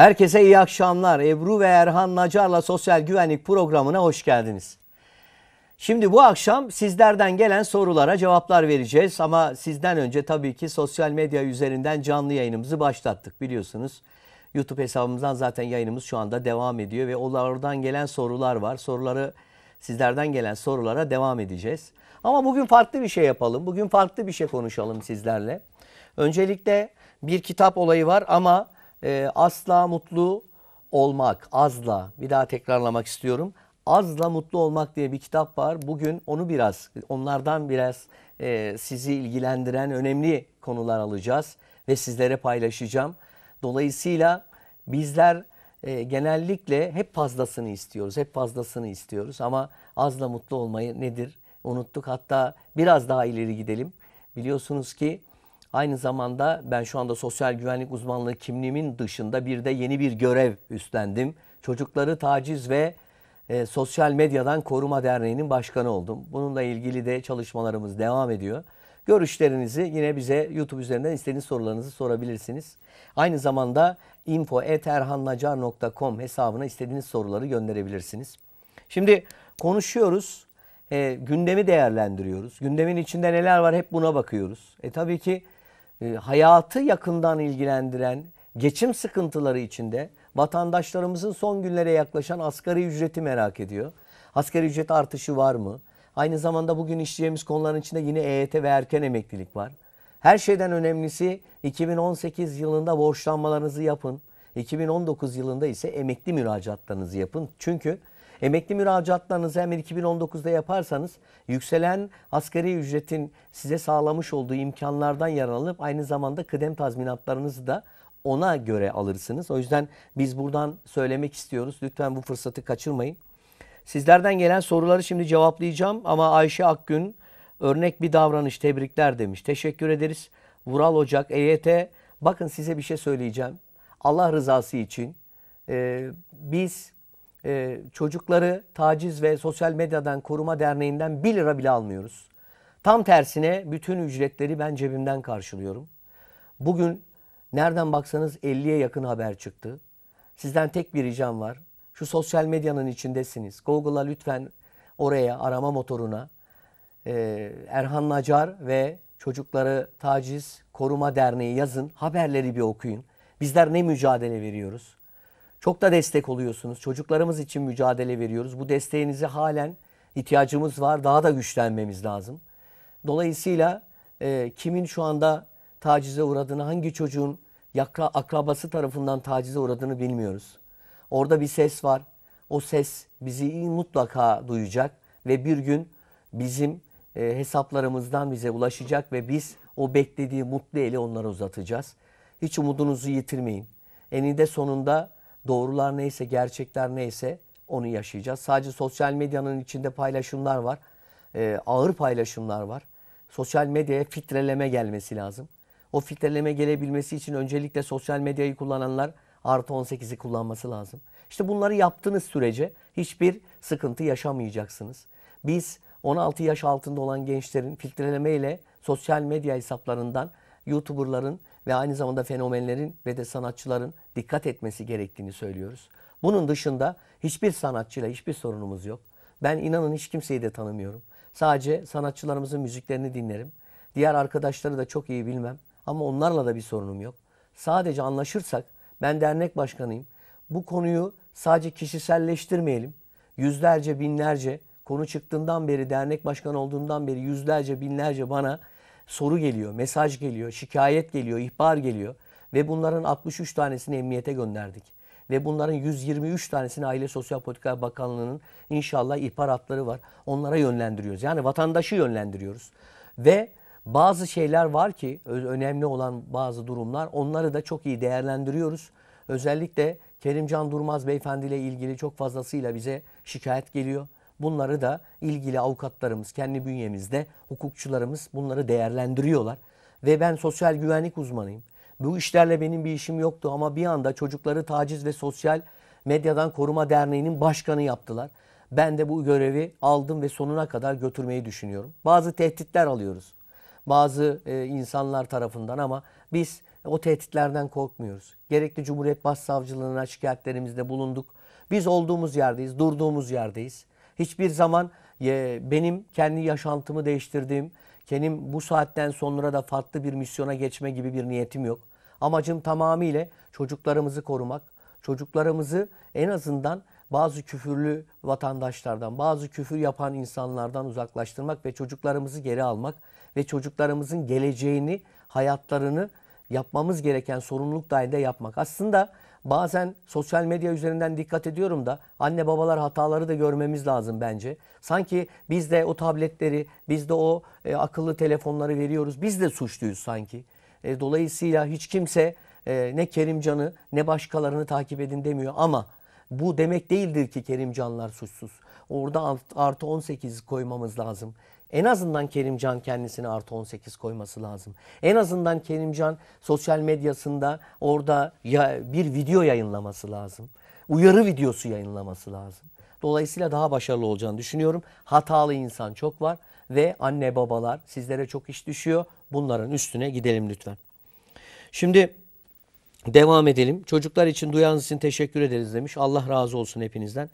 Herkese iyi akşamlar. Ebru ve Erhan Nacar'la Sosyal Güvenlik Programı'na hoş geldiniz. Şimdi bu akşam sizlerden gelen sorulara cevaplar vereceğiz ama sizden önce tabii ki sosyal medya üzerinden canlı yayınımızı başlattık biliyorsunuz. YouTube hesabımızdan zaten yayınımız şu anda devam ediyor ve oradan gelen sorular var. Soruları sizlerden gelen sorulara devam edeceğiz. Ama bugün farklı bir şey yapalım. Bugün farklı bir şey konuşalım sizlerle. Öncelikle bir kitap olayı var ama e, asla mutlu olmak, azla bir daha tekrarlamak istiyorum. Azla mutlu olmak diye bir kitap var. Bugün onu biraz, onlardan biraz e, sizi ilgilendiren önemli konular alacağız ve sizlere paylaşacağım. Dolayısıyla bizler e, genellikle hep fazlasını istiyoruz, hep fazlasını istiyoruz ama azla mutlu olmayı nedir unuttuk. Hatta biraz daha ileri gidelim. Biliyorsunuz ki Aynı zamanda ben şu anda sosyal güvenlik uzmanlığı kimliğimin dışında bir de yeni bir görev üstlendim. Çocukları Taciz ve e, Sosyal Medyadan Koruma Derneği'nin başkanı oldum. Bununla ilgili de çalışmalarımız devam ediyor. Görüşlerinizi yine bize YouTube üzerinden istediğiniz sorularınızı sorabilirsiniz. Aynı zamanda info.erhannacar.com hesabına istediğiniz soruları gönderebilirsiniz. Şimdi konuşuyoruz, e, gündemi değerlendiriyoruz. Gündemin içinde neler var hep buna bakıyoruz. E tabii ki ee, hayatı yakından ilgilendiren geçim sıkıntıları içinde vatandaşlarımızın son günlere yaklaşan asgari ücreti merak ediyor. Asgari ücret artışı var mı? Aynı zamanda bugün işleyeceğimiz konuların içinde yine EYT ve erken emeklilik var. Her şeyden önemlisi 2018 yılında borçlanmalarınızı yapın. 2019 yılında ise emekli müracaatlarınızı yapın. Çünkü Emekli müracaatlarınızı hemen 2019'da yaparsanız yükselen asgari ücretin size sağlamış olduğu imkanlardan yararlanıp aynı zamanda kıdem tazminatlarınızı da ona göre alırsınız. O yüzden biz buradan söylemek istiyoruz. Lütfen bu fırsatı kaçırmayın. Sizlerden gelen soruları şimdi cevaplayacağım ama Ayşe Akgün örnek bir davranış tebrikler demiş. Teşekkür ederiz. Vural Ocak EYT bakın size bir şey söyleyeceğim. Allah rızası için e, biz e, çocukları taciz ve sosyal medyadan koruma derneğinden 1 lira bile almıyoruz. Tam tersine bütün ücretleri ben cebimden karşılıyorum. Bugün nereden baksanız 50'ye yakın haber çıktı. Sizden tek bir ricam var. Şu sosyal medyanın içindesiniz. Google'a lütfen oraya arama motoruna e, Erhan Nacar ve Çocukları Taciz Koruma Derneği yazın. Haberleri bir okuyun. Bizler ne mücadele veriyoruz? Çok da destek oluyorsunuz. Çocuklarımız için mücadele veriyoruz. Bu desteğinizi halen ihtiyacımız var. Daha da güçlenmemiz lazım. Dolayısıyla e, kimin şu anda tacize uğradığını, hangi çocuğun yakra, akrabası tarafından tacize uğradığını bilmiyoruz. Orada bir ses var. O ses bizi mutlaka duyacak ve bir gün bizim e, hesaplarımızdan bize ulaşacak ve biz o beklediği mutlu eli onlara uzatacağız. Hiç umudunuzu yitirmeyin. Eninde sonunda Doğrular neyse, gerçekler neyse onu yaşayacağız. Sadece sosyal medyanın içinde paylaşımlar var. E, ağır paylaşımlar var. Sosyal medyaya filtreleme gelmesi lazım. O filtreleme gelebilmesi için öncelikle sosyal medyayı kullananlar artı 18'i kullanması lazım. İşte bunları yaptığınız sürece hiçbir sıkıntı yaşamayacaksınız. Biz 16 yaş altında olan gençlerin filtreleme ile sosyal medya hesaplarından YouTuber'ların ve aynı zamanda fenomenlerin ve de sanatçıların dikkat etmesi gerektiğini söylüyoruz. Bunun dışında hiçbir sanatçıyla hiçbir sorunumuz yok. Ben inanın hiç kimseyi de tanımıyorum. Sadece sanatçılarımızın müziklerini dinlerim. Diğer arkadaşları da çok iyi bilmem ama onlarla da bir sorunum yok. Sadece anlaşırsak ben dernek başkanıyım. Bu konuyu sadece kişiselleştirmeyelim. Yüzlerce, binlerce konu çıktığından beri, dernek başkanı olduğundan beri yüzlerce, binlerce bana soru geliyor, mesaj geliyor, şikayet geliyor, ihbar geliyor. Ve bunların 63 tanesini emniyete gönderdik. Ve bunların 123 tanesini Aile Sosyal Politika Bakanlığı'nın inşallah ihbar hatları var. Onlara yönlendiriyoruz. Yani vatandaşı yönlendiriyoruz. Ve bazı şeyler var ki önemli olan bazı durumlar onları da çok iyi değerlendiriyoruz. Özellikle Kerimcan Durmaz beyefendiyle ilgili çok fazlasıyla bize şikayet geliyor. Bunları da ilgili avukatlarımız, kendi bünyemizde hukukçularımız bunları değerlendiriyorlar. Ve ben sosyal güvenlik uzmanıyım. Bu işlerle benim bir işim yoktu ama bir anda çocukları taciz ve sosyal medyadan koruma derneğinin başkanı yaptılar. Ben de bu görevi aldım ve sonuna kadar götürmeyi düşünüyorum. Bazı tehditler alıyoruz. Bazı e, insanlar tarafından ama biz o tehditlerden korkmuyoruz. Gerekli Cumhuriyet Başsavcılığına şikayetlerimizde bulunduk. Biz olduğumuz yerdeyiz, durduğumuz yerdeyiz. Hiçbir zaman benim kendi yaşantımı değiştirdiğim, kendim bu saatten sonra da farklı bir misyona geçme gibi bir niyetim yok. Amacım tamamıyla çocuklarımızı korumak, çocuklarımızı en azından bazı küfürlü vatandaşlardan, bazı küfür yapan insanlardan uzaklaştırmak ve çocuklarımızı geri almak ve çocuklarımızın geleceğini, hayatlarını yapmamız gereken sorumluluk dahilinde yapmak. Aslında Bazen sosyal medya üzerinden dikkat ediyorum da anne babalar hataları da görmemiz lazım bence. Sanki biz de o tabletleri, biz de o e, akıllı telefonları veriyoruz. Biz de suçluyuz sanki. E, dolayısıyla hiç kimse e, ne Kerimcan'ı ne başkalarını takip edin demiyor ama bu demek değildir ki Kerimcanlar suçsuz. Orada artı 18 koymamız lazım. En azından Kerimcan kendisine artı 18 koyması lazım. En azından Kerimcan sosyal medyasında orada ya bir video yayınlaması lazım. Uyarı videosu yayınlaması lazım. Dolayısıyla daha başarılı olacağını düşünüyorum. Hatalı insan çok var ve anne babalar sizlere çok iş düşüyor. Bunların üstüne gidelim lütfen. Şimdi devam edelim. Çocuklar için duyanız için teşekkür ederiz demiş. Allah razı olsun hepinizden.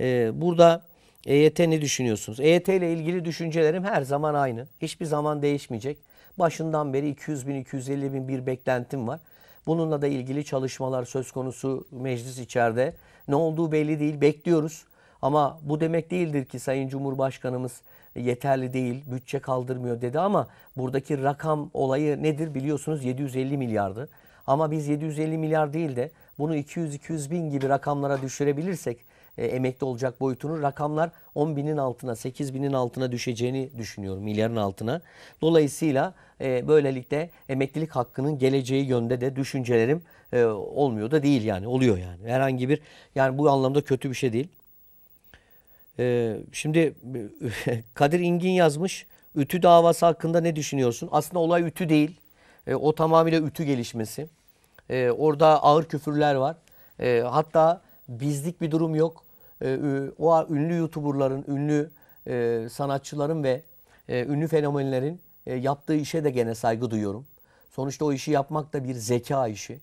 Ee, burada EYT ne düşünüyorsunuz? EYT ile ilgili düşüncelerim her zaman aynı. Hiçbir zaman değişmeyecek. Başından beri 200 bin, 250 bin bir beklentim var. Bununla da ilgili çalışmalar söz konusu meclis içeride. Ne olduğu belli değil, bekliyoruz. Ama bu demek değildir ki Sayın Cumhurbaşkanımız yeterli değil, bütçe kaldırmıyor dedi ama buradaki rakam olayı nedir biliyorsunuz 750 milyardı. Ama biz 750 milyar değil de bunu 200-200 bin gibi rakamlara düşürebilirsek e, emekli olacak boyutunu rakamlar 10 binin altına 8 binin altına düşeceğini düşünüyorum milyarın altına. Dolayısıyla e, böylelikle emeklilik hakkının geleceği yönde de düşüncelerim e, olmuyor da değil yani oluyor yani. Herhangi bir yani bu anlamda kötü bir şey değil. E, şimdi Kadir İngin yazmış ütü davası hakkında ne düşünüyorsun? Aslında olay ütü değil. E, o tamamıyla ütü gelişmesi. E, orada ağır küfürler var. E, hatta Bizlik bir durum yok. E, o ünlü YouTuber'ların, ünlü e, sanatçıların ve e, ünlü fenomenlerin e, yaptığı işe de gene saygı duyuyorum. Sonuçta o işi yapmak da bir zeka işi.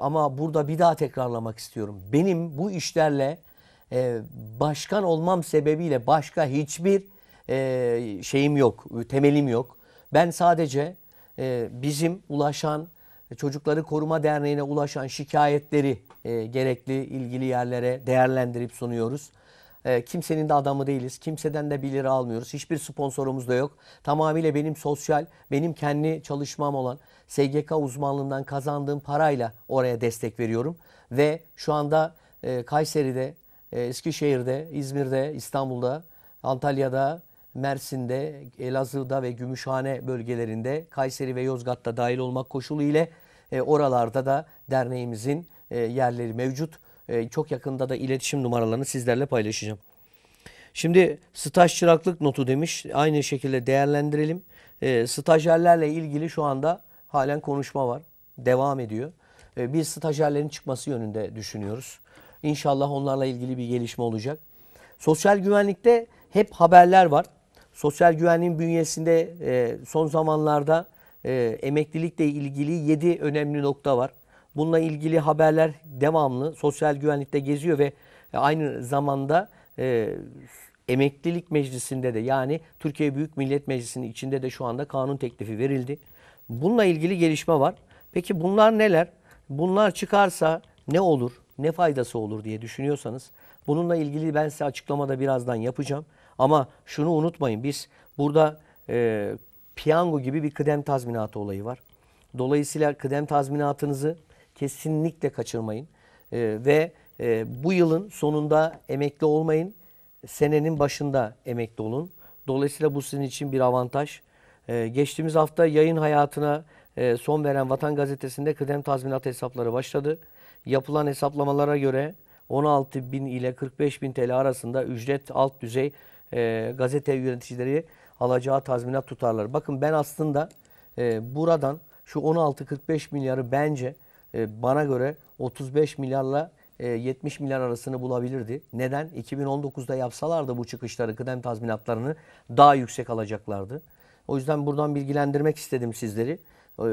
ama burada bir daha tekrarlamak istiyorum. Benim bu işlerle başkan olmam sebebiyle başka hiçbir şeyim yok, temelim yok. Ben sadece bizim ulaşan e, çocukları Koruma Derneği'ne ulaşan şikayetleri e, gerekli ilgili yerlere değerlendirip sunuyoruz. E, kimsenin de adamı değiliz. Kimseden de bir almıyoruz. Hiçbir sponsorumuz da yok. Tamamıyla benim sosyal, benim kendi çalışmam olan SGK uzmanlığından kazandığım parayla oraya destek veriyorum. Ve şu anda e, Kayseri'de, e, Eskişehir'de, İzmir'de, İstanbul'da, Antalya'da, Mersin'de, Elazığ'da ve Gümüşhane bölgelerinde, Kayseri ve Yozgat'ta dahil olmak koşuluyla e, oralarda da derneğimizin e, yerleri mevcut. E, çok yakında da iletişim numaralarını sizlerle paylaşacağım. Şimdi staj çıraklık notu demiş. Aynı şekilde değerlendirelim. E, stajyerlerle ilgili şu anda halen konuşma var. Devam ediyor. E, biz stajyerlerin çıkması yönünde düşünüyoruz. İnşallah onlarla ilgili bir gelişme olacak. Sosyal güvenlikte hep haberler var. Sosyal güvenliğin bünyesinde e, son zamanlarda e, emeklilikle ilgili 7 önemli nokta var. Bununla ilgili haberler devamlı sosyal güvenlikte geziyor ve e, aynı zamanda e, emeklilik meclisinde de yani Türkiye Büyük Millet Meclisi'nin içinde de şu anda kanun teklifi verildi. Bununla ilgili gelişme var. Peki bunlar neler? Bunlar çıkarsa ne olur? Ne faydası olur diye düşünüyorsanız bununla ilgili ben size açıklamada birazdan yapacağım. Ama şunu unutmayın biz burada e, piyango gibi bir kıdem tazminatı olayı var. Dolayısıyla kıdem tazminatınızı kesinlikle kaçırmayın. E, ve e, bu yılın sonunda emekli olmayın. Senenin başında emekli olun. Dolayısıyla bu sizin için bir avantaj. E, geçtiğimiz hafta yayın hayatına e, son veren Vatan Gazetesi'nde kıdem tazminat hesapları başladı. Yapılan hesaplamalara göre 16 bin ile 45 bin TL arasında ücret alt düzey e, gazete yöneticileri alacağı tazminat tutarları. Bakın ben aslında e, buradan şu 16-45 milyarı bence e, bana göre 35 milyarla e, 70 milyar arasını bulabilirdi. Neden? 2019'da yapsalardı bu çıkışları kıdem tazminatlarını daha yüksek alacaklardı. O yüzden buradan bilgilendirmek istedim sizleri. Ee,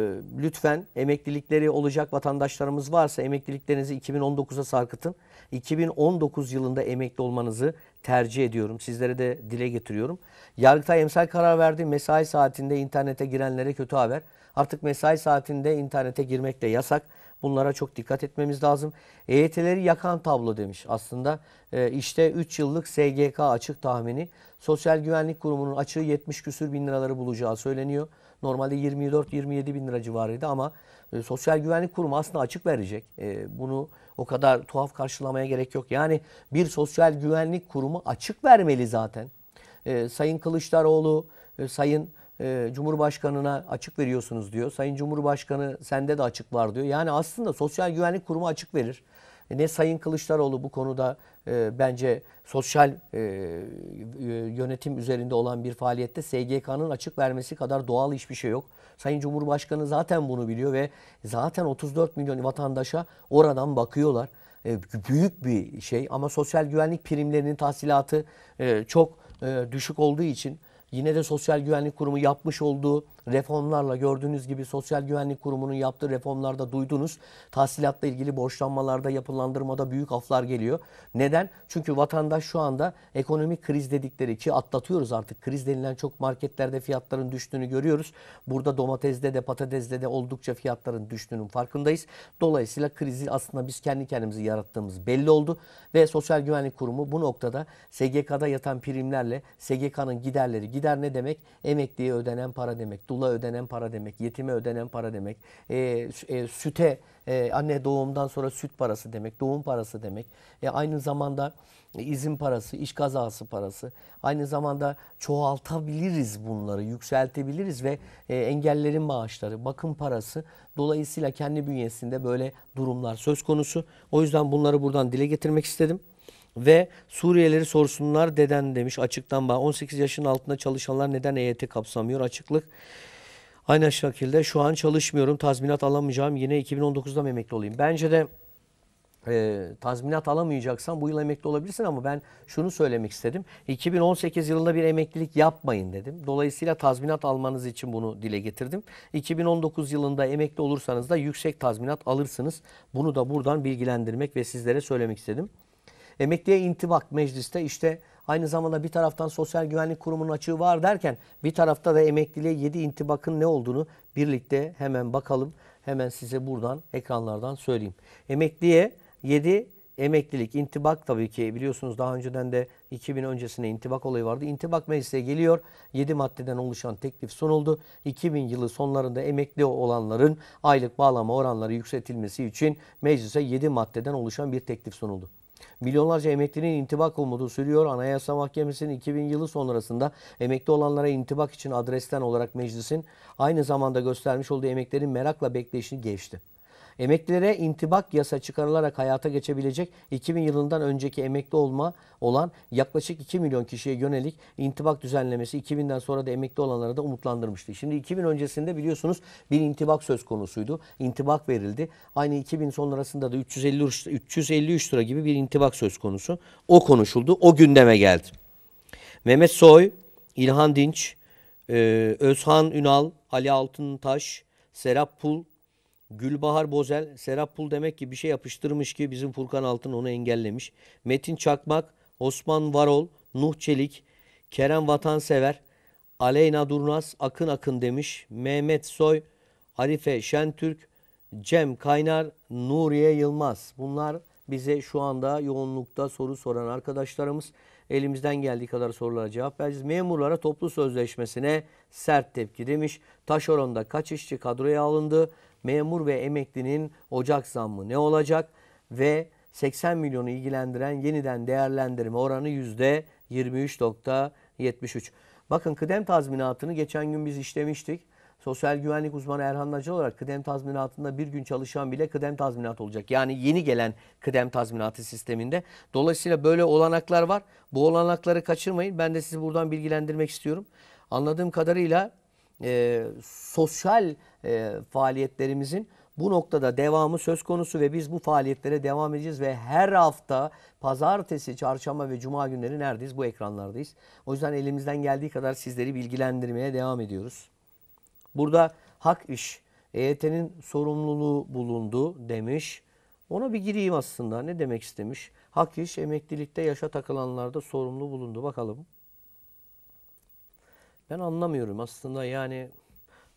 lütfen emeklilikleri olacak vatandaşlarımız varsa emekliliklerinizi 2019'a sarkıtın. 2019 yılında emekli olmanızı tercih ediyorum. Sizlere de dile getiriyorum. Yargıtay emsal karar verdi. Mesai saatinde internete girenlere kötü haber. Artık mesai saatinde internete girmek de yasak. Bunlara çok dikkat etmemiz lazım. EYT'leri yakan tablo demiş aslında. Ee, işte 3 yıllık SGK açık tahmini. Sosyal Güvenlik Kurumu'nun açığı 70 küsür bin liraları bulacağı söyleniyor. Normalde 24-27 bin lira civarıydı ama e, Sosyal Güvenlik Kurumu aslında açık verecek. E, bunu o kadar tuhaf karşılamaya gerek yok. Yani bir Sosyal Güvenlik Kurumu açık vermeli zaten. E, Sayın Kılıçdaroğlu, e, Sayın e, Cumhurbaşkanı'na açık veriyorsunuz diyor. Sayın Cumhurbaşkanı sende de açık var diyor. Yani aslında Sosyal Güvenlik Kurumu açık verir. E, ne Sayın Kılıçdaroğlu bu konuda e, bence sosyal e, e yönetim üzerinde olan bir faaliyette SGK'nın açık vermesi kadar doğal hiçbir şey yok. Sayın Cumhurbaşkanı zaten bunu biliyor ve zaten 34 milyon vatandaşa oradan bakıyorlar. E, büyük bir şey ama sosyal güvenlik primlerinin tahsilatı e, çok e, düşük olduğu için yine de Sosyal Güvenlik Kurumu yapmış olduğu reformlarla gördüğünüz gibi Sosyal Güvenlik Kurumu'nun yaptığı reformlarda duydunuz. Tahsilatla ilgili borçlanmalarda, yapılandırmada büyük aflar geliyor. Neden? Çünkü vatandaş şu anda ekonomik kriz dedikleri ki atlatıyoruz artık. Kriz denilen çok marketlerde fiyatların düştüğünü görüyoruz. Burada domatesde de patatesde de oldukça fiyatların düştüğünün farkındayız. Dolayısıyla krizi aslında biz kendi kendimizi yarattığımız belli oldu ve Sosyal Güvenlik Kurumu bu noktada SGK'da yatan primlerle SGK'nın giderleri gider ne demek? Emekliye ödenen para demek dula ödenen para demek, yetime ödenen para demek, e, e, süte e, anne doğumdan sonra süt parası demek, doğum parası demek. E, aynı zamanda izin parası, iş kazası parası. Aynı zamanda çoğaltabiliriz bunları, yükseltebiliriz ve e, engellerin maaşları, bakım parası. Dolayısıyla kendi bünyesinde böyle durumlar söz konusu. O yüzden bunları buradan dile getirmek istedim. Ve Suriyelileri sorsunlar deden demiş açıktan bağ. 18 yaşın altında çalışanlar neden EYT kapsamıyor açıklık. Aynı şekilde şu an çalışmıyorum tazminat alamayacağım yine 2019'da emekli olayım. Bence de e, tazminat alamayacaksan bu yıl emekli olabilirsin ama ben şunu söylemek istedim. 2018 yılında bir emeklilik yapmayın dedim. Dolayısıyla tazminat almanız için bunu dile getirdim. 2019 yılında emekli olursanız da yüksek tazminat alırsınız. Bunu da buradan bilgilendirmek ve sizlere söylemek istedim. Emekliye intibak mecliste işte aynı zamanda bir taraftan Sosyal Güvenlik Kurumu'nun açığı var derken bir tarafta da emekliliğe 7 intibakın ne olduğunu birlikte hemen bakalım. Hemen size buradan ekranlardan söyleyeyim. Emekliye 7 emeklilik, intibak tabii ki biliyorsunuz daha önceden de 2000 öncesinde intibak olayı vardı. İntibak meclise geliyor. 7 maddeden oluşan teklif sunuldu. 2000 yılı sonlarında emekli olanların aylık bağlama oranları yükseltilmesi için meclise 7 maddeden oluşan bir teklif sunuldu. Milyonlarca emeklinin intibak umudu sürüyor. Anayasa Mahkemesi'nin 2000 yılı sonrasında emekli olanlara intibak için adresten olarak meclisin aynı zamanda göstermiş olduğu emeklerin merakla bekleyişini geçti. Emeklilere intibak yasa çıkarılarak hayata geçebilecek 2000 yılından önceki emekli olma olan yaklaşık 2 milyon kişiye yönelik intibak düzenlemesi 2000'den sonra da emekli olanlara da umutlandırmıştı. Şimdi 2000 öncesinde biliyorsunuz bir intibak söz konusuydu. İntibak verildi. Aynı 2000 sonrasında da 350 353 lira gibi bir intibak söz konusu. O konuşuldu. O gündeme geldi. Mehmet Soy, İlhan Dinç, e, Özhan Ünal, Ali Altıntaş, Serap Pul Gülbahar Bozel, Serap Pul demek ki bir şey yapıştırmış ki bizim Furkan Altın onu engellemiş. Metin Çakmak, Osman Varol, Nuh Çelik, Kerem Vatansever, Aleyna Durnaz, Akın Akın demiş. Mehmet Soy, Arife Şentürk, Cem Kaynar, Nuriye Yılmaz. Bunlar bize şu anda yoğunlukta soru soran arkadaşlarımız. Elimizden geldiği kadar sorulara cevap vereceğiz. Memurlara toplu sözleşmesine sert tepki demiş. Taşeron'da kaç işçi kadroya alındı? Memur ve emeklinin Ocak zammı ne olacak? Ve 80 milyonu ilgilendiren yeniden değerlendirme oranı %23.73. Bakın kıdem tazminatını geçen gün biz işlemiştik. Sosyal güvenlik uzmanı Erhan Nacı olarak kıdem tazminatında bir gün çalışan bile kıdem tazminatı olacak. Yani yeni gelen kıdem tazminatı sisteminde. Dolayısıyla böyle olanaklar var. Bu olanakları kaçırmayın. Ben de sizi buradan bilgilendirmek istiyorum. Anladığım kadarıyla e, sosyal e, faaliyetlerimizin bu noktada devamı söz konusu ve biz bu faaliyetlere devam edeceğiz ve her hafta pazartesi, çarşamba ve cuma günleri neredeyiz? Bu ekranlardayız. O yüzden elimizden geldiği kadar sizleri bilgilendirmeye devam ediyoruz. Burada hak iş, EYT'nin sorumluluğu bulundu demiş. Ona bir gireyim aslında. Ne demek istemiş? Hak iş, emeklilikte yaşa takılanlarda sorumlu bulundu. Bakalım. Ben anlamıyorum aslında yani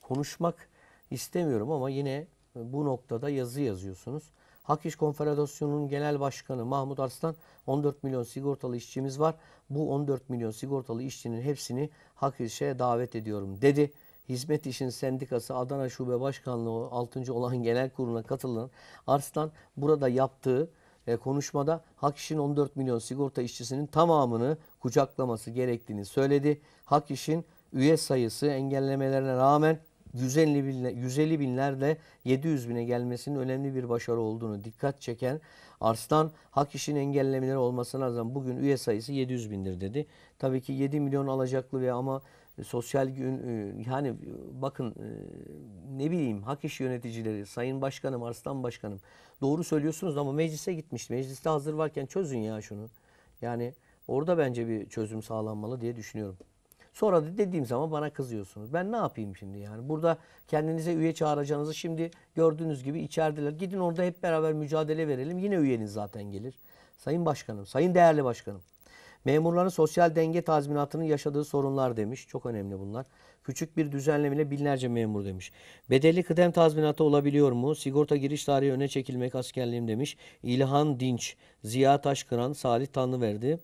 konuşmak istemiyorum ama yine bu noktada yazı yazıyorsunuz. Hak İş Konfederasyonu'nun Genel Başkanı Mahmut Arslan 14 milyon sigortalı işçimiz var. Bu 14 milyon sigortalı işçinin hepsini Hak İş'e davet ediyorum dedi. Hizmet İşin Sendikası Adana Şube Başkanlığı 6. olan genel kuruluna katılan Arslan burada yaptığı e, konuşmada Hak İş'in 14 milyon sigorta işçisinin tamamını kucaklaması gerektiğini söyledi. Hak İş'in üye sayısı engellemelerine rağmen 150, binler, 150 binlerle 700 bine gelmesinin önemli bir başarı olduğunu dikkat çeken Arslan hak işin engellemeleri olmasına rağmen bugün üye sayısı 700 bindir dedi. Tabii ki 7 milyon alacaklı ve ama sosyal gün e, yani bakın e, ne bileyim hak iş yöneticileri, sayın başkanım, arslan başkanım doğru söylüyorsunuz ama meclise gitmiş, Mecliste hazır varken çözün ya şunu. Yani orada bence bir çözüm sağlanmalı diye düşünüyorum. Sonra da dediğim zaman bana kızıyorsunuz. Ben ne yapayım şimdi yani? Burada kendinize üye çağıracağınızı şimdi gördüğünüz gibi içerdiler. Gidin orada hep beraber mücadele verelim. Yine üyeniz zaten gelir. Sayın Başkanım, Sayın Değerli Başkanım. Memurların sosyal denge tazminatının yaşadığı sorunlar demiş. Çok önemli bunlar. Küçük bir düzenlemeyle binlerce memur demiş. Bedelli kıdem tazminatı olabiliyor mu? Sigorta giriş tarihi öne çekilmek askerliğim demiş. İlhan Dinç, Ziya Taşkıran, Salih Tanrıverdi,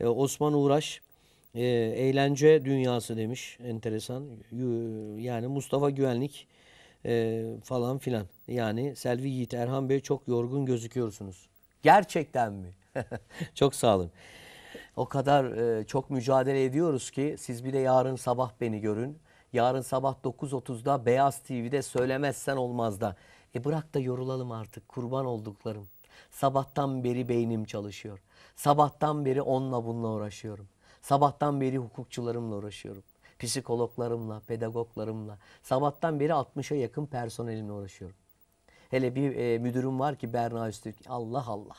ee, Osman Uğraş, e, eğlence dünyası demiş. Enteresan. Yani Mustafa Güvenlik e, falan filan. Yani Selvi Yiğit, Erhan Bey çok yorgun gözüküyorsunuz. Gerçekten mi? çok sağ olun. O kadar e, çok mücadele ediyoruz ki siz bir de yarın sabah beni görün. Yarın sabah 9.30'da Beyaz TV'de söylemezsen olmaz da. E bırak da yorulalım artık kurban olduklarım. Sabahtan beri beynim çalışıyor. Sabahtan beri onunla bununla uğraşıyorum. Sabahtan beri hukukçularımla uğraşıyorum. Psikologlarımla, pedagoglarımla. Sabahtan beri 60'a yakın personelimle uğraşıyorum. Hele bir e, müdürüm var ki Berna Üstük. Allah Allah.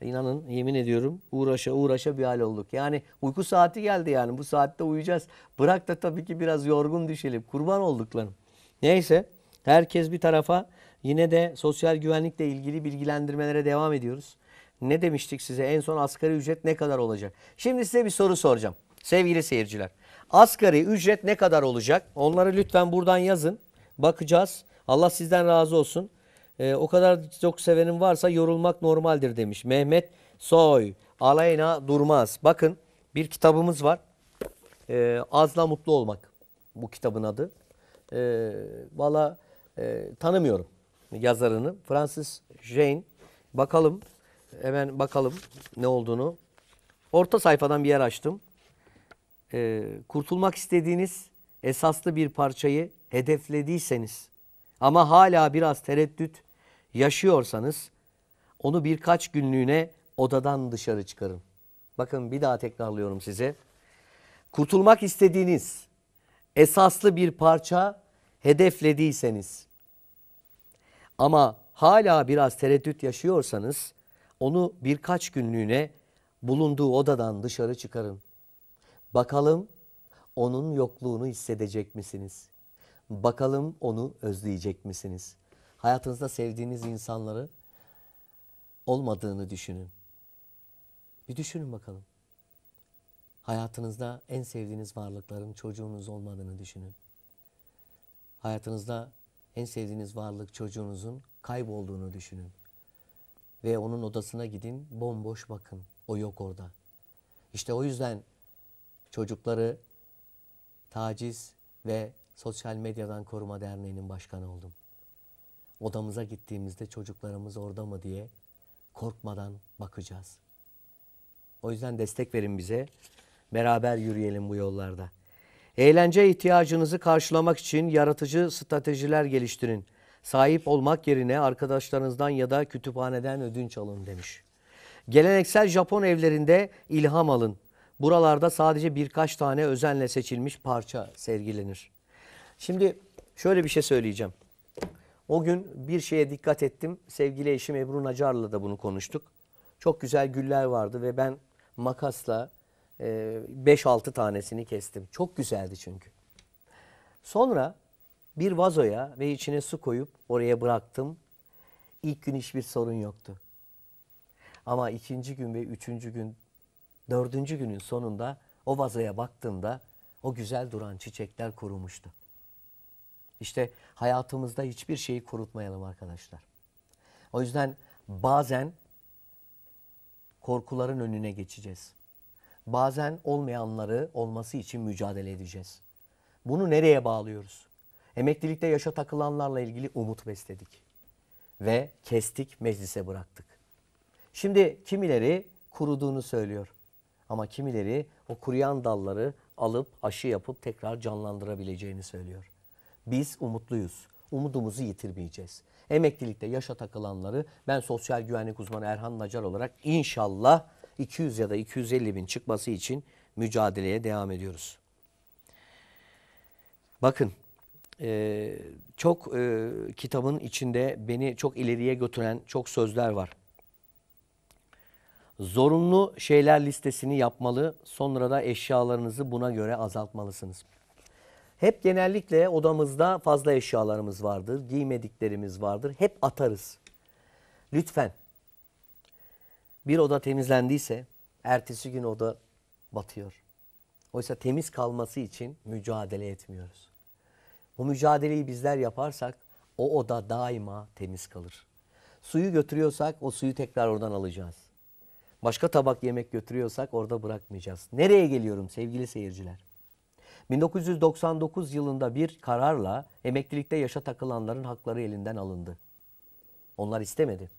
E, inanın yemin ediyorum uğraşa uğraşa bir hal olduk. Yani uyku saati geldi yani bu saatte uyuyacağız. Bırak da tabii ki biraz yorgun düşelim. Kurban olduklarım. Neyse herkes bir tarafa yine de sosyal güvenlikle ilgili bilgilendirmelere devam ediyoruz. Ne demiştik size en son asgari ücret ne kadar olacak? Şimdi size bir soru soracağım sevgili seyirciler. Asgari ücret ne kadar olacak? Onları lütfen buradan yazın. Bakacağız. Allah sizden razı olsun. E, o kadar çok sevenin varsa yorulmak normaldir demiş. Mehmet Soy, alayına Durmaz. Bakın bir kitabımız var. E, Azla Mutlu Olmak bu kitabın adı. E, Valla e, tanımıyorum yazarını. Francis Jane. Bakalım hemen bakalım ne olduğunu. Orta sayfadan bir yer açtım. E, kurtulmak istediğiniz esaslı bir parçayı hedeflediyseniz ama hala biraz tereddüt yaşıyorsanız onu birkaç günlüğüne odadan dışarı çıkarın. Bakın bir daha tekrarlıyorum size. Kurtulmak istediğiniz esaslı bir parça hedeflediyseniz ama hala biraz tereddüt yaşıyorsanız onu birkaç günlüğüne bulunduğu odadan dışarı çıkarın. Bakalım onun yokluğunu hissedecek misiniz? Bakalım onu özleyecek misiniz? Hayatınızda sevdiğiniz insanları olmadığını düşünün. Bir düşünün bakalım. Hayatınızda en sevdiğiniz varlıkların çocuğunuz olmadığını düşünün. Hayatınızda en sevdiğiniz varlık çocuğunuzun kaybolduğunu düşünün. Ve onun odasına gidin, bomboş bakın. O yok orada. İşte o yüzden çocukları taciz ve Sosyal Medyadan Koruma Derneği'nin başkanı oldum. Odamıza gittiğimizde çocuklarımız orada mı diye korkmadan bakacağız. O yüzden destek verin bize. Beraber yürüyelim bu yollarda. Eğlence ihtiyacınızı karşılamak için yaratıcı stratejiler geliştirin. Sahip olmak yerine arkadaşlarınızdan ya da kütüphaneden ödünç alın demiş. Geleneksel Japon evlerinde ilham alın. Buralarda sadece birkaç tane özenle seçilmiş parça sergilenir. Şimdi şöyle bir şey söyleyeceğim. O gün bir şeye dikkat ettim. Sevgili eşim Ebru Nacar'la da bunu konuştuk. Çok güzel güller vardı ve ben makasla 5-6 e, tanesini kestim. Çok güzeldi çünkü. Sonra bir vazoya ve içine su koyup oraya bıraktım. İlk gün hiçbir sorun yoktu. Ama ikinci gün ve üçüncü gün, dördüncü günün sonunda o vazoya baktığımda o güzel duran çiçekler kurumuştu. İşte hayatımızda hiçbir şeyi kurutmayalım arkadaşlar. O yüzden bazen korkuların önüne geçeceğiz. Bazen olmayanları olması için mücadele edeceğiz. Bunu nereye bağlıyoruz? Emeklilikte yaşa takılanlarla ilgili umut besledik. Ve kestik, meclise bıraktık. Şimdi kimileri kuruduğunu söylüyor. Ama kimileri o kuruyan dalları alıp aşı yapıp tekrar canlandırabileceğini söylüyor. Biz umutluyuz. Umudumuzu yitirmeyeceğiz. Emeklilikte yaşa takılanları ben sosyal güvenlik uzmanı Erhan Nacar olarak inşallah 200 ya da 250 bin çıkması için mücadeleye devam ediyoruz. Bakın e, çok e, kitabın içinde beni çok ileriye götüren çok sözler var. Zorunlu şeyler listesini yapmalı sonra da eşyalarınızı buna göre azaltmalısınız. Hep genellikle odamızda fazla eşyalarımız vardır, giymediklerimiz vardır. Hep atarız. Lütfen bir oda temizlendiyse ertesi gün oda batıyor. Oysa temiz kalması için mücadele etmiyoruz. Bu mücadeleyi bizler yaparsak o oda daima temiz kalır. Suyu götürüyorsak o suyu tekrar oradan alacağız. Başka tabak yemek götürüyorsak orada bırakmayacağız. Nereye geliyorum sevgili seyirciler? 1999 yılında bir kararla emeklilikte yaşa takılanların hakları elinden alındı. Onlar istemedi.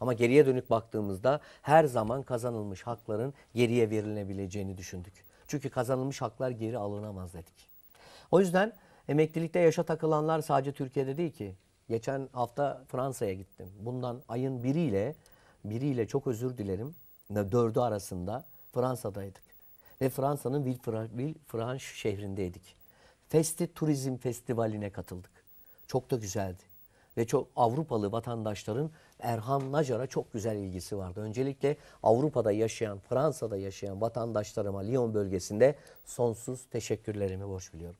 Ama geriye dönük baktığımızda her zaman kazanılmış hakların geriye verilebileceğini düşündük. Çünkü kazanılmış haklar geri alınamaz dedik. O yüzden emeklilikte yaşa takılanlar sadece Türkiye'de değil ki. Geçen hafta Fransa'ya gittim. Bundan ayın biriyle, biriyle çok özür dilerim, dördü arasında Fransa'daydık ve Fransa'nın Villefranche şehrindeydik. Festi Turizm Festivali'ne katıldık. Çok da güzeldi. Ve çok Avrupalı vatandaşların Erhan Nacar'a çok güzel ilgisi vardı. Öncelikle Avrupa'da yaşayan, Fransa'da yaşayan vatandaşlarıma Lyon bölgesinde sonsuz teşekkürlerimi borç biliyorum.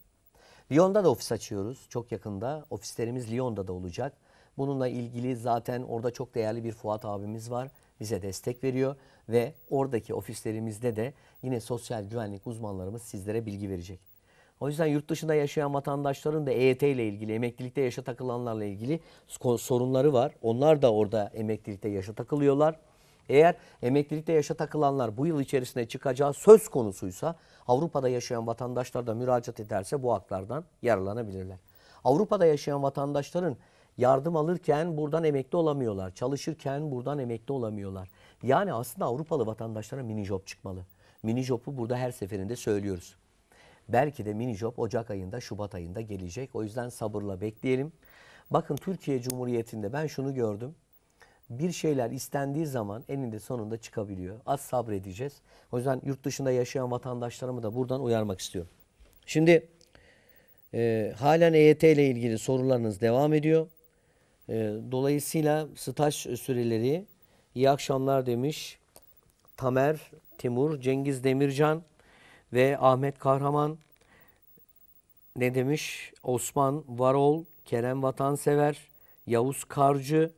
Lyon'da da ofis açıyoruz çok yakında. Ofislerimiz Lyon'da da olacak. Bununla ilgili zaten orada çok değerli bir Fuat abimiz var bize destek veriyor ve oradaki ofislerimizde de yine sosyal güvenlik uzmanlarımız sizlere bilgi verecek. O yüzden yurt dışında yaşayan vatandaşların da EYT ile ilgili, emeklilikte yaşa takılanlarla ilgili sorunları var. Onlar da orada emeklilikte yaşa takılıyorlar. Eğer emeklilikte yaşa takılanlar bu yıl içerisinde çıkacağı söz konusuysa Avrupa'da yaşayan vatandaşlar da müracaat ederse bu haklardan yararlanabilirler. Avrupa'da yaşayan vatandaşların Yardım alırken buradan emekli olamıyorlar. Çalışırken buradan emekli olamıyorlar. Yani aslında Avrupalı vatandaşlara mini job çıkmalı. Mini job'u burada her seferinde söylüyoruz. Belki de mini job Ocak ayında, Şubat ayında gelecek. O yüzden sabırla bekleyelim. Bakın Türkiye Cumhuriyeti'nde ben şunu gördüm. Bir şeyler istendiği zaman eninde sonunda çıkabiliyor. Az sabredeceğiz. O yüzden yurt dışında yaşayan vatandaşlarımı da buradan uyarmak istiyorum. Şimdi e, halen EYT ile ilgili sorularınız devam ediyor. Ee, dolayısıyla staj süreleri iyi akşamlar demiş Tamer Timur, Cengiz Demircan ve Ahmet Kahraman ne demiş? Osman Varol, Kerem Vatansever, Yavuz Karcı.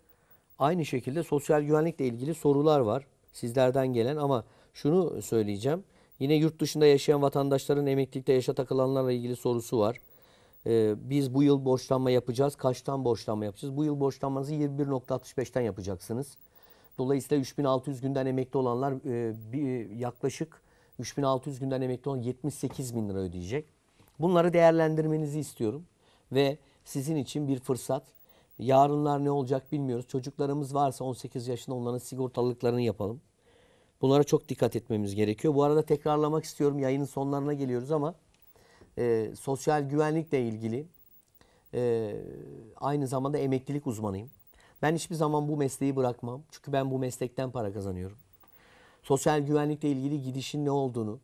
Aynı şekilde sosyal güvenlikle ilgili sorular var sizlerden gelen ama şunu söyleyeceğim. Yine yurt dışında yaşayan vatandaşların emeklilikte yaşa takılanlarla ilgili sorusu var. Ee, biz bu yıl borçlanma yapacağız. Kaçtan borçlanma yapacağız? Bu yıl borçlanmanızı 21.65'ten yapacaksınız. Dolayısıyla 3600 günden emekli olanlar e, yaklaşık 3600 günden emekli olan 78 bin lira ödeyecek. Bunları değerlendirmenizi istiyorum ve sizin için bir fırsat. Yarınlar ne olacak bilmiyoruz. Çocuklarımız varsa 18 yaşında onların sigortalıklarını yapalım. Bunlara çok dikkat etmemiz gerekiyor. Bu arada tekrarlamak istiyorum. Yayının sonlarına geliyoruz ama e, sosyal güvenlikle ilgili e, aynı zamanda emeklilik uzmanıyım. Ben hiçbir zaman bu mesleği bırakmam. Çünkü ben bu meslekten para kazanıyorum. Sosyal güvenlikle ilgili gidişin ne olduğunu,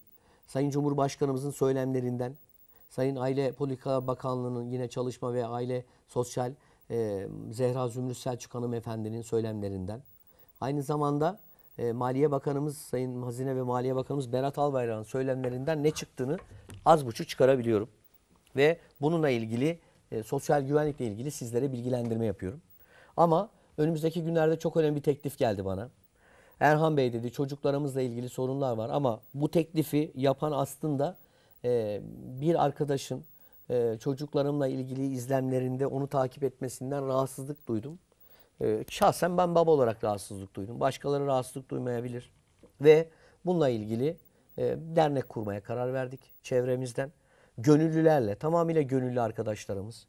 Sayın Cumhurbaşkanımızın söylemlerinden, Sayın Aile Politika Bakanlığı'nın yine Çalışma ve Aile Sosyal e, Zehra Zümrüt Selçuk Hanım Efendinin söylemlerinden, aynı zamanda e, Maliye Bakanımız Sayın Hazine ve Maliye Bakanımız Berat Albayrak'ın söylemlerinden ne çıktığını az buçuk çıkarabiliyorum. Ve bununla ilgili e, sosyal güvenlikle ilgili sizlere bilgilendirme yapıyorum. Ama önümüzdeki günlerde çok önemli bir teklif geldi bana. Erhan Bey dedi çocuklarımızla ilgili sorunlar var ama bu teklifi yapan aslında e, bir arkadaşın e, çocuklarımla ilgili izlemlerinde onu takip etmesinden rahatsızlık duydum. E, şahsen ben baba olarak rahatsızlık duydum. Başkaları rahatsızlık duymayabilir. Ve bununla ilgili ee, dernek kurmaya karar verdik çevremizden. Gönüllülerle, tamamıyla gönüllü arkadaşlarımız.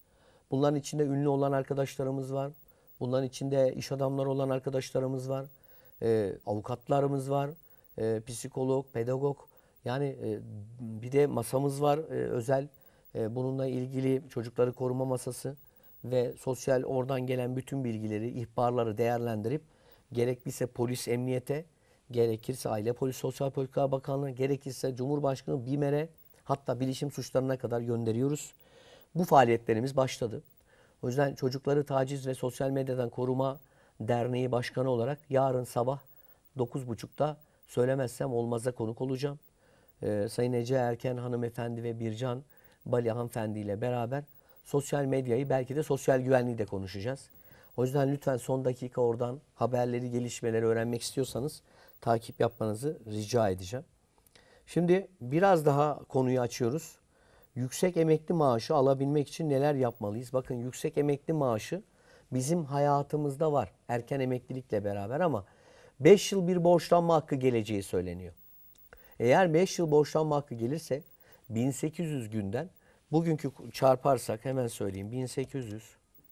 Bunların içinde ünlü olan arkadaşlarımız var. Bunların içinde iş adamları olan arkadaşlarımız var. E, avukatlarımız var. E, psikolog, pedagog. Yani e, bir de masamız var e, özel. E, bununla ilgili çocukları koruma masası ve sosyal oradan gelen bütün bilgileri, ihbarları değerlendirip gerekliyse polis, emniyete gerekirse Aile polis, Sosyal Politika Bakanlığı, gerekirse Cumhurbaşkanı BİMER'e hatta bilişim suçlarına kadar gönderiyoruz. Bu faaliyetlerimiz başladı. O yüzden Çocukları Taciz ve Sosyal Medyadan Koruma Derneği Başkanı olarak yarın sabah 9.30'da söylemezsem olmaza konuk olacağım. Ee, Sayın Ece Erken hanımefendi ve Bircan Bali hanımefendi ile beraber sosyal medyayı belki de sosyal güvenliği de konuşacağız. O yüzden lütfen son dakika oradan haberleri, gelişmeleri öğrenmek istiyorsanız takip yapmanızı rica edeceğim. Şimdi biraz daha konuyu açıyoruz. Yüksek emekli maaşı alabilmek için neler yapmalıyız? Bakın yüksek emekli maaşı bizim hayatımızda var. Erken emeklilikle beraber ama 5 yıl bir borçlanma hakkı geleceği söyleniyor. Eğer 5 yıl borçlanma hakkı gelirse 1800 günden bugünkü çarparsak hemen söyleyeyim 1800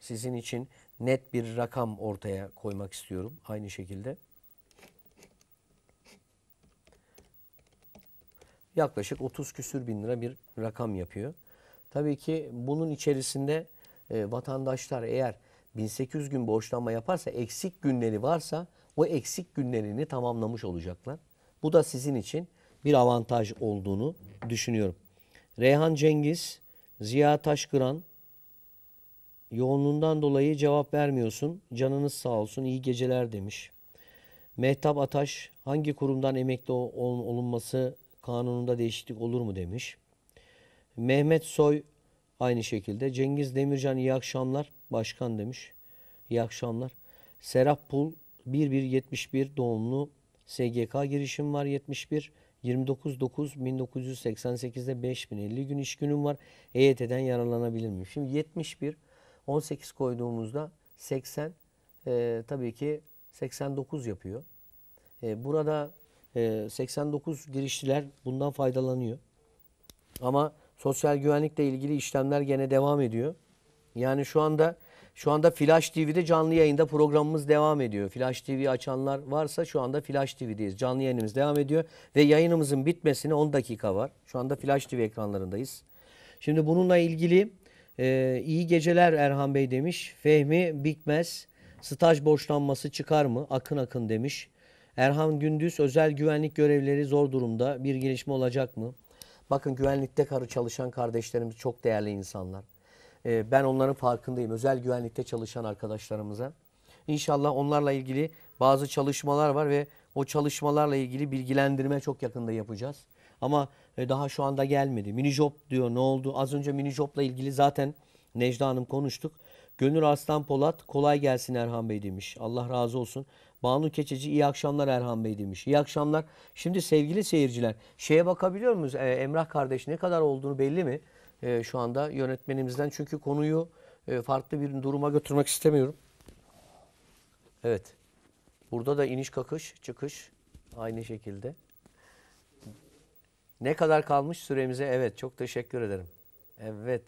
sizin için net bir rakam ortaya koymak istiyorum aynı şekilde. yaklaşık 30 küsür bin lira bir rakam yapıyor. Tabii ki bunun içerisinde e, vatandaşlar eğer 1800 gün borçlanma yaparsa eksik günleri varsa o eksik günlerini tamamlamış olacaklar. Bu da sizin için bir avantaj olduğunu düşünüyorum. Reyhan Cengiz, Ziya Taşkıran, yoğunluğundan dolayı cevap vermiyorsun. Canınız sağ olsun, iyi geceler demiş. Mehtap Ataş, hangi kurumdan emekli olunması kanununda değişiklik olur mu demiş. Mehmet Soy aynı şekilde. Cengiz Demircan iyi akşamlar başkan demiş. İyi akşamlar. Serap Pul 1171 doğumlu SGK girişim var 71. 29.9.1988'de 5050 gün iş günüm var. EYT'den yararlanabilir miyim? Şimdi 71, 18 koyduğumuzda 80, e, tabii ki 89 yapıyor. E, burada 89 ee, girişliler bundan faydalanıyor. Ama sosyal güvenlikle ilgili işlemler gene devam ediyor. Yani şu anda şu anda Flash TV'de canlı yayında programımız devam ediyor. Flash TV açanlar varsa şu anda Flash TV'deyiz. Canlı yayınımız devam ediyor ve yayınımızın bitmesine 10 dakika var. Şu anda Flash TV ekranlarındayız. Şimdi bununla ilgili e, iyi geceler Erhan Bey demiş. Fehmi Bikmez staj borçlanması çıkar mı? Akın akın demiş. Erhan Gündüz özel güvenlik görevleri zor durumda. Bir gelişme olacak mı? Bakın güvenlikte karı çalışan kardeşlerimiz çok değerli insanlar. Ee, ben onların farkındayım. Özel güvenlikte çalışan arkadaşlarımıza. İnşallah onlarla ilgili bazı çalışmalar var ve o çalışmalarla ilgili bilgilendirme çok yakında yapacağız. Ama e, daha şu anda gelmedi. Mini job diyor ne oldu? Az önce mini jobla ilgili zaten Necda Hanım konuştuk. Gönül Arslan Polat kolay gelsin Erhan Bey demiş. Allah razı olsun. Banu Keçeci iyi akşamlar Erhan Bey demiş. İyi akşamlar. Şimdi sevgili seyirciler şeye bakabiliyor muyuz? Ee, Emrah kardeş ne kadar olduğunu belli mi? Ee, şu anda yönetmenimizden çünkü konuyu e, farklı bir duruma götürmek istemiyorum. Evet. Burada da iniş kakış çıkış aynı şekilde. Ne kadar kalmış süremize? Evet çok teşekkür ederim. Evet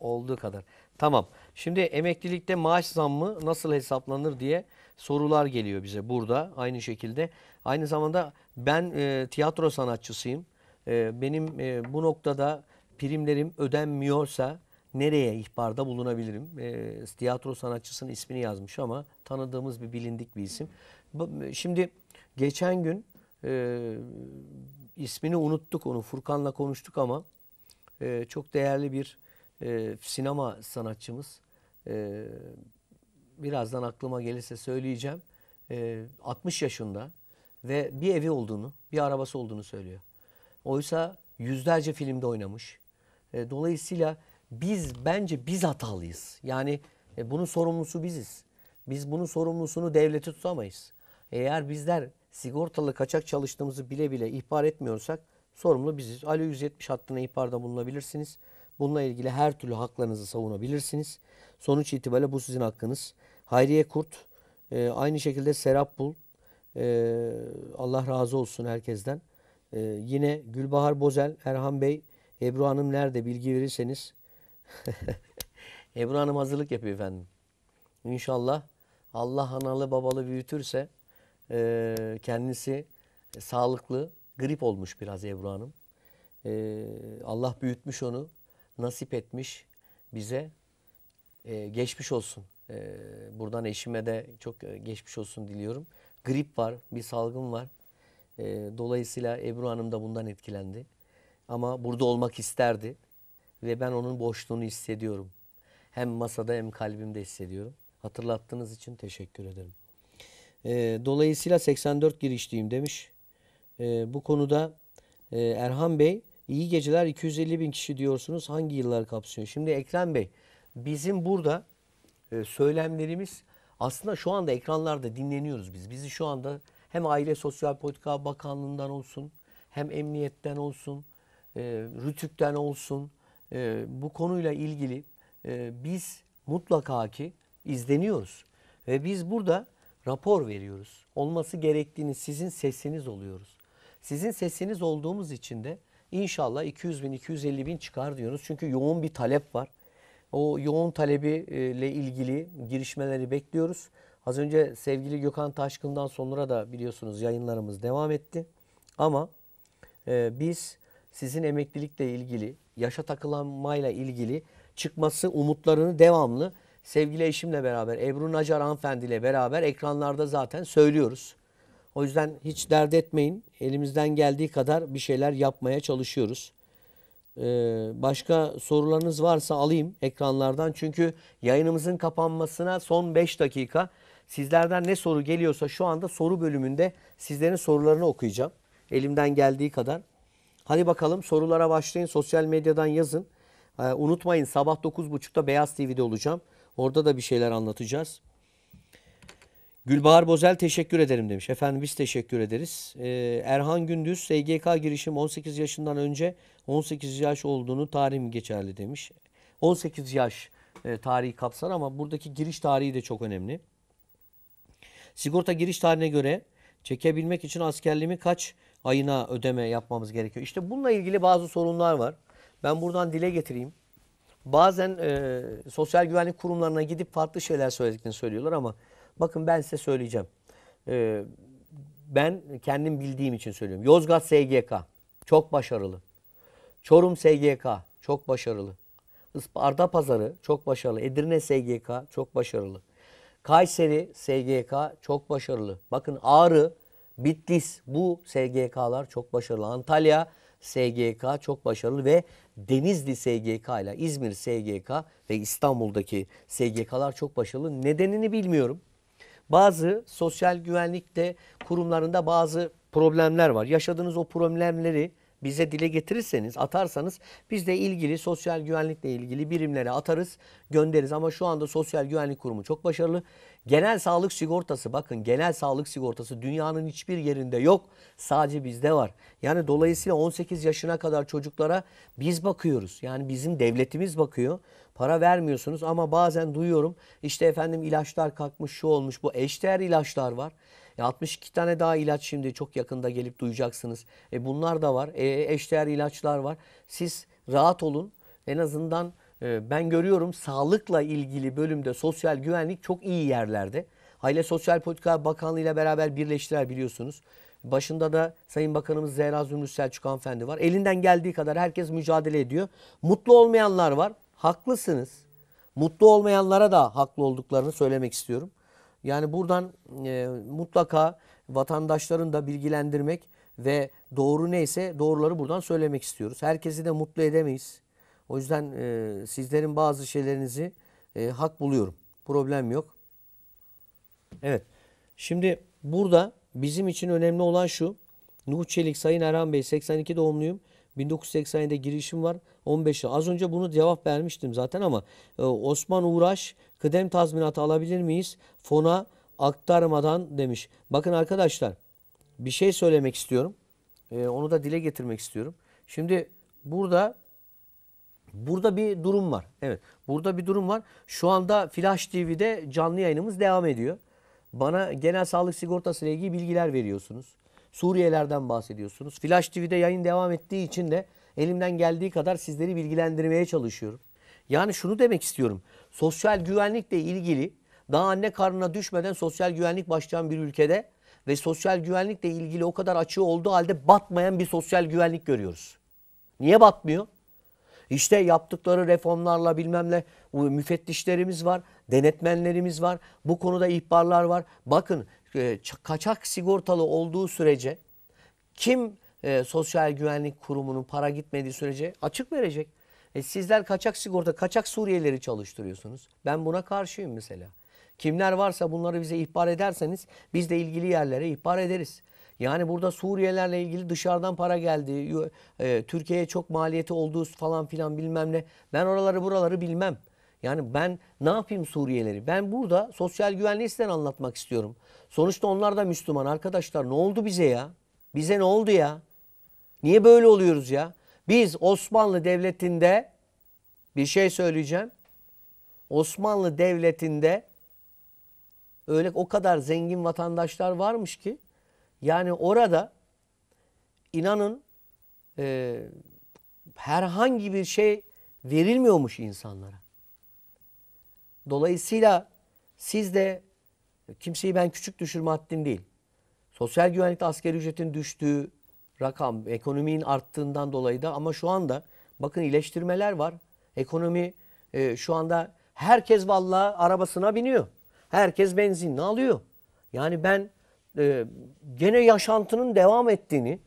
olduğu kadar. Tamam. Şimdi emeklilikte maaş zammı nasıl hesaplanır diye sorular geliyor bize burada aynı şekilde. Aynı zamanda ben e, tiyatro sanatçısıyım. E, benim e, bu noktada primlerim ödenmiyorsa nereye ihbarda bulunabilirim? E, tiyatro sanatçısının ismini yazmış ama tanıdığımız bir bilindik bir isim. Bu, şimdi geçen gün e, ismini unuttuk onu Furkan'la konuştuk ama e, çok değerli bir e, sinema sanatçımız. E, birazdan aklıma gelirse söyleyeceğim. E, ee, 60 yaşında ve bir evi olduğunu, bir arabası olduğunu söylüyor. Oysa yüzlerce filmde oynamış. E, dolayısıyla biz bence biz hatalıyız. Yani e, bunun sorumlusu biziz. Biz bunun sorumlusunu devlete tutamayız. Eğer bizler sigortalı kaçak çalıştığımızı bile bile ihbar etmiyorsak sorumlu biziz. Alo 170 hattına ihbarda bulunabilirsiniz. Bununla ilgili her türlü haklarınızı savunabilirsiniz. Sonuç itibariyle bu sizin hakkınız. Hayriye Kurt, e, aynı şekilde Serap Bul, e, Allah razı olsun herkesten. E, yine Gülbahar Bozel, Erhan Bey, Ebru Hanım nerede bilgi verirseniz. Ebru Hanım hazırlık yapıyor efendim. İnşallah Allah analı babalı büyütürse e, kendisi sağlıklı, grip olmuş biraz Ebru Hanım. E, Allah büyütmüş onu, nasip etmiş bize. E, geçmiş olsun. E, buradan eşime de çok e, geçmiş olsun diliyorum. Grip var, bir salgın var. E, dolayısıyla Ebru Hanım da bundan etkilendi. Ama burada olmak isterdi ve ben onun boşluğunu hissediyorum. Hem masada hem kalbimde hissediyorum. Hatırlattığınız için teşekkür ederim. E, dolayısıyla 84 girişliyim demiş. E, bu konuda e, Erhan Bey iyi geceler 250 bin kişi diyorsunuz. Hangi yıllar kapsıyor? Şimdi Ekrem Bey bizim burada e, söylemlerimiz aslında şu anda ekranlarda dinleniyoruz biz. Bizi şu anda hem Aile Sosyal Politika Bakanlığı'ndan olsun, hem emniyetten olsun, e, Rütük'ten olsun e, bu konuyla ilgili e, biz mutlaka ki izleniyoruz. Ve biz burada rapor veriyoruz. Olması gerektiğini sizin sesiniz oluyoruz. Sizin sesiniz olduğumuz için de inşallah 200 bin 250 bin çıkar diyoruz. Çünkü yoğun bir talep var o yoğun talebiyle e, ilgili girişmeleri bekliyoruz. Az önce sevgili Gökhan Taşkın'dan sonra da biliyorsunuz yayınlarımız devam etti. Ama e, biz sizin emeklilikle ilgili, yaşa takılanmayla ilgili çıkması umutlarını devamlı sevgili eşimle beraber, Ebru Nacar hanımefendi ile beraber ekranlarda zaten söylüyoruz. O yüzden hiç dert etmeyin. Elimizden geldiği kadar bir şeyler yapmaya çalışıyoruz. Ee, başka sorularınız varsa alayım ekranlardan. Çünkü yayınımızın kapanmasına son 5 dakika sizlerden ne soru geliyorsa şu anda soru bölümünde sizlerin sorularını okuyacağım. Elimden geldiği kadar. Hadi bakalım sorulara başlayın. Sosyal medyadan yazın. Ee, unutmayın sabah 9.30'da Beyaz TV'de olacağım. Orada da bir şeyler anlatacağız. Gülbahar Bozel teşekkür ederim demiş. Efendim biz teşekkür ederiz. Ee, Erhan Gündüz SGK girişim 18 yaşından önce 18 yaş olduğunu tarih mi geçerli demiş. 18 yaş e, tarihi kapsar ama buradaki giriş tarihi de çok önemli. Sigorta giriş tarihine göre çekebilmek için askerliğimi kaç ayına ödeme yapmamız gerekiyor? İşte bununla ilgili bazı sorunlar var. Ben buradan dile getireyim. Bazen e, sosyal güvenlik kurumlarına gidip farklı şeyler söylediklerini söylüyorlar ama Bakın ben size söyleyeceğim. Ee, ben kendim bildiğim için söylüyorum. Yozgat SGK çok başarılı. Çorum SGK çok başarılı. Isparta Pazarı çok başarılı. Edirne SGK çok başarılı. Kayseri SGK çok başarılı. Bakın Ağrı, Bitlis bu SGK'lar çok başarılı. Antalya SGK çok başarılı ve Denizli SGK ile İzmir SGK ve İstanbul'daki SGK'lar çok başarılı. Nedenini bilmiyorum. Bazı sosyal güvenlikte kurumlarında bazı problemler var. Yaşadığınız o problemleri bize dile getirirseniz, atarsanız biz de ilgili sosyal güvenlikle ilgili birimlere atarız, göndeririz. Ama şu anda Sosyal Güvenlik Kurumu çok başarılı. Genel sağlık sigortası bakın genel sağlık sigortası dünyanın hiçbir yerinde yok. Sadece bizde var. Yani dolayısıyla 18 yaşına kadar çocuklara biz bakıyoruz. Yani bizim devletimiz bakıyor para vermiyorsunuz ama bazen duyuyorum işte efendim ilaçlar kalkmış şu olmuş bu eşdeğer ilaçlar var. E 62 tane daha ilaç şimdi çok yakında gelip duyacaksınız. E bunlar da var. E eşdeğer ilaçlar var. Siz rahat olun. En azından e, ben görüyorum sağlıkla ilgili bölümde sosyal güvenlik çok iyi yerlerde. Aile Sosyal Politika Bakanlığı ile beraber birleştiler biliyorsunuz. Başında da Sayın Bakanımız Zehra Zümrüt Selçuk hanımefendi var. Elinden geldiği kadar herkes mücadele ediyor. Mutlu olmayanlar var haklısınız. Mutlu olmayanlara da haklı olduklarını söylemek istiyorum. Yani buradan e, mutlaka vatandaşların da bilgilendirmek ve doğru neyse doğruları buradan söylemek istiyoruz. Herkesi de mutlu edemeyiz. O yüzden e, sizlerin bazı şeylerinizi e, hak buluyorum. Problem yok. Evet. Şimdi burada bizim için önemli olan şu. Nuh Çelik, Sayın Erhan Bey 82 doğumluyum. 1987'de girişim var 15 yıl. Az önce bunu cevap vermiştim zaten ama e, Osman Uğraş kıdem tazminatı alabilir miyiz? Fona aktarmadan demiş. Bakın arkadaşlar bir şey söylemek istiyorum. E, onu da dile getirmek istiyorum. Şimdi burada burada bir durum var. Evet burada bir durum var. Şu anda Flash TV'de canlı yayınımız devam ediyor. Bana genel sağlık sigortası ile ilgili bilgiler veriyorsunuz. Suriyelerden bahsediyorsunuz. Flash TV'de yayın devam ettiği için de elimden geldiği kadar sizleri bilgilendirmeye çalışıyorum. Yani şunu demek istiyorum. Sosyal güvenlikle ilgili daha anne karnına düşmeden sosyal güvenlik başlayan bir ülkede ve sosyal güvenlikle ilgili o kadar açığı olduğu halde batmayan bir sosyal güvenlik görüyoruz. Niye batmıyor? İşte yaptıkları reformlarla bilmemle müfettişlerimiz var, denetmenlerimiz var, bu konuda ihbarlar var. Bakın e, kaçak sigortalı olduğu sürece kim e, Sosyal Güvenlik Kurumu'nun para gitmediği sürece açık verecek. E, sizler kaçak sigorta, kaçak Suriyelileri çalıştırıyorsunuz. Ben buna karşıyım mesela. Kimler varsa bunları bize ihbar ederseniz biz de ilgili yerlere ihbar ederiz. Yani burada Suriyelerle ilgili dışarıdan para geldi. E, Türkiye'ye çok maliyeti olduğu falan filan bilmem ne. Ben oraları buraları bilmem. Yani ben ne yapayım Suriyeleri? Ben burada sosyal güvenliği sizden anlatmak istiyorum. Sonuçta onlar da Müslüman arkadaşlar. Ne oldu bize ya? Bize ne oldu ya? Niye böyle oluyoruz ya? Biz Osmanlı Devleti'nde bir şey söyleyeceğim. Osmanlı Devleti'nde öyle o kadar zengin vatandaşlar varmış ki yani orada inanın e, herhangi bir şey verilmiyormuş insanlara. Dolayısıyla siz de kimseyi ben küçük düşürme haddim değil. Sosyal güvenlikte asgari ücretin düştüğü rakam, ekonominin arttığından dolayı da ama şu anda bakın iyileştirmeler var. Ekonomi e, şu anda herkes vallahi arabasına biniyor. Herkes benzinini alıyor. Yani ben e, gene yaşantının devam ettiğini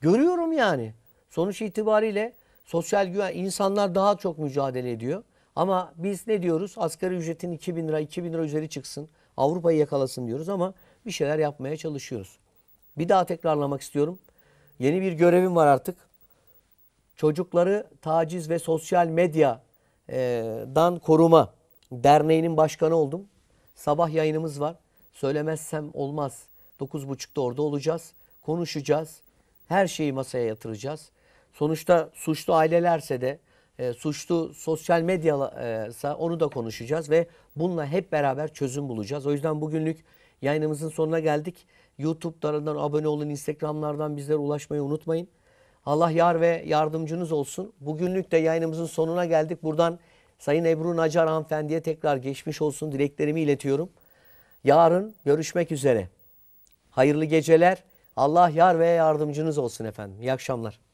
görüyorum yani. Sonuç itibariyle sosyal güven insanlar daha çok mücadele ediyor. Ama biz ne diyoruz? Asgari ücretin 2000 lira, 2000 lira üzeri çıksın. Avrupa'yı yakalasın diyoruz ama bir şeyler yapmaya çalışıyoruz. Bir daha tekrarlamak istiyorum. Yeni bir görevim var artık. Çocukları Taciz ve Sosyal Medya'dan Koruma Derneği'nin başkanı oldum. Sabah yayınımız var. Söylemezsem olmaz. 9.30'da orada olacağız. Konuşacağız. Her şeyi masaya yatıracağız. Sonuçta suçlu ailelerse de e, suçlu sosyal medyasa onu da konuşacağız ve bununla hep beraber çözüm bulacağız. O yüzden bugünlük yayınımızın sonuna geldik. YouTube'larından abone olun, Instagram'lardan bizlere ulaşmayı unutmayın. Allah yar ve yardımcınız olsun. Bugünlük de yayınımızın sonuna geldik. Buradan Sayın Ebru Nacar hanımefendiye tekrar geçmiş olsun dileklerimi iletiyorum. Yarın görüşmek üzere. Hayırlı geceler. Allah yar ve yardımcınız olsun efendim. İyi akşamlar.